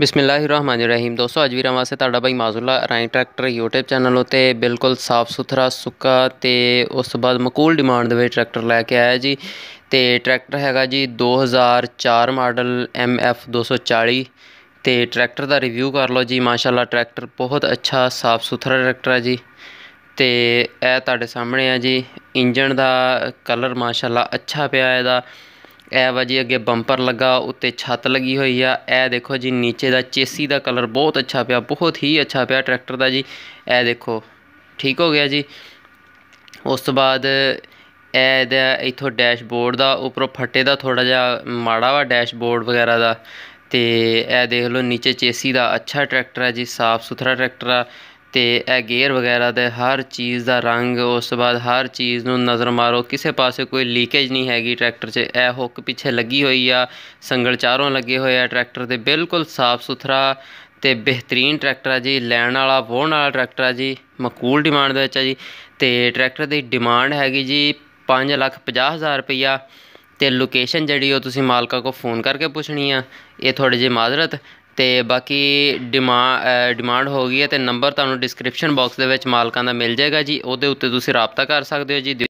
ਬਿਸਮਿਲ੍ਲਾਹਿਰਰahmanirrahim ਦੋਸਤੋ ਅੱਜ ਵੀਰਾਂ ਵਾਸਤੇ ਤੁਹਾਡਾ ਭਾਈ ਮਾਜ਼ੂਲਾ ਰਾਈ ਟਰੈਕਟਰ YouTube ਚੈਨਲ ਉਤੇ ਬਿਲਕੁਲ ਸਾਫ ਸੁਥਰਾ ਸੁੱਕਾ ਤੇ ਉਸ ਤੋਂ ਬਾਅਦ ਮਕੂਲ ਡਿਮਾਂਡ ਦੇ ਵਿੱਚ ਟਰੈਕਟਰ ਲੈ ਕੇ ਆਇਆ ਜੀ ਤੇ ਟਰੈਕਟਰ ਹੈਗਾ ਜੀ 2004 ਮਾਡਲ MF 240 ਤੇ ਟਰੈਕਟਰ ਦਾ ਰਿਵਿਊ ਕਰ ਲਓ ਜੀ ਮਾਸ਼ਾਅੱਲਾ ਟਰੈਕਟਰ ਬਹੁਤ ਅੱਛਾ ਸਾਫ ਸੁਥਰਾ ਟਰੈਕਟਰ ਹੈ ਜੀ ਤੇ ਇਹ ਤੁਹਾਡੇ ਸਾਹਮਣੇ ਆ ਜੀ ਇੰਜਨ ਦਾ ਕਲਰ ਮਾਸ਼ਾਅੱਲਾ ਅੱਛਾ ਪਿਆ ਇਹਦਾ ਇਹ ਵਾ ਜੀ ਅੱਗੇ ਬੰਪਰ ਲੱਗਾ ਉੱਤੇ ਛੱਤ ਲੱਗੀ ਹੋਈ ਆ ਇਹ ਦੇਖੋ ਜੀ ਨੀਚੇ ਦਾ ਚੇਸੀ ਦਾ ਕਲਰ ਬਹੁਤ ਅੱਛਾ ਪਿਆ ਬਹੁਤ ਹੀ ਅੱਛਾ ਪਿਆ ਟਰੈਕਟਰ ਦਾ ਜੀ ਇਹ ਦੇਖੋ ਠੀਕ ਹੋ ਗਿਆ ਜੀ ਉਸ ਤੋਂ ਬਾਅਦ ਦਾ ਇਥੋਂ ਡੈਸ਼ਬੋਰਡ ਦਾ ਉੱਪਰੋਂ ਫੱਟੇ ਦਾ ਥੋੜਾ ਜਿਹਾ ਮਾੜਾ ਵਾ ਡੈਸ਼ਬੋਰਡ ਵਗੈਰਾ ਦਾ ਤੇ ਇਹ ਦੇਖ ਲਓ ਨੀਚੇ ਚੇਸੀ ਦਾ ਅੱਛਾ ਟਰੈਕਟਰ ਹੈ ਜੀ ਸਾਫ਼ ਸੁਥਰਾ ਟਰੈਕਟਰ ਆ ਤੇ ਇਹ ਗੇਅਰ ਵਗੈਰਾ ਤੇ ਹਰ ਚੀਜ਼ ਦਾ ਰੰਗ ਉਸ ਤੋਂ ਬਾਅਦ ਹਰ ਚੀਜ਼ ਨੂੰ ਨਜ਼ਰ ਮਾਰੋ ਕਿਸੇ ਪਾਸੇ ਕੋਈ ਲੀਕੇਜ ਨਹੀਂ ਹੈਗੀ ਟਰੈਕਟਰ 'ਚ ਇਹ ਹੁੱਕ ਪਿੱਛੇ ਲੱਗੀ ਹੋਈ ਆ ਸੰਗਲ ਚਾਰੋਂ ਲੱਗੇ ਹੋਏ ਆ ਟਰੈਕਟਰ ਦੇ ਬਿਲਕੁਲ ਸਾਫ਼ ਸੁਥਰਾ ਤੇ ਬਿਹਤਰੀਨ ਟਰੈਕਟਰ ਆ ਜੀ ਲੈਣ ਵਾਲਾ ਵੋਣ ਵਾਲਾ ਟਰੈਕਟਰ ਆ ਜੀ ਮਕੂਲ ਡਿਮਾਂਡ ਦੇ ਵਿੱਚ ਆ ਜੀ ਤੇ ਟਰੈਕਟਰ ਦੀ ਡਿਮਾਂਡ ਹੈਗੀ ਜੀ 5 ਲੱਖ 50 ਹਜ਼ਾਰ ਰੁਪਈਆ ਤੇ ਲੋਕੇਸ਼ਨ ਜਿਹੜੀ ਉਹ ਤੁਸੀਂ ਮਾਲਕਾ ਕੋ ਫੋਨ ਕਰਕੇ ਪੁੱਛਣੀ ਆ ਇਹ ਥੋੜੇ ਜੇ ਮਾਜ਼ਰਤ ਤੇ ਬਾਕੀ ਡਿਮਾਂਡ ਹੋ ਗਈ ਹੈ ਤੇ ਨੰਬਰ ਤੁਹਾਨੂੰ ਡਿਸਕ੍ਰਿਪਸ਼ਨ ਬਾਕਸ ਦੇ ਵਿੱਚ ਮਾਲਕਾਂ ਦਾ ਮਿਲ ਜਾਏਗਾ ਜੀ ਉਹਦੇ ਉੱਤੇ ਤੁਸੀਂ ਰਾਬਤਾ ਕਰ ਸਕਦੇ ਹੋ ਜੀ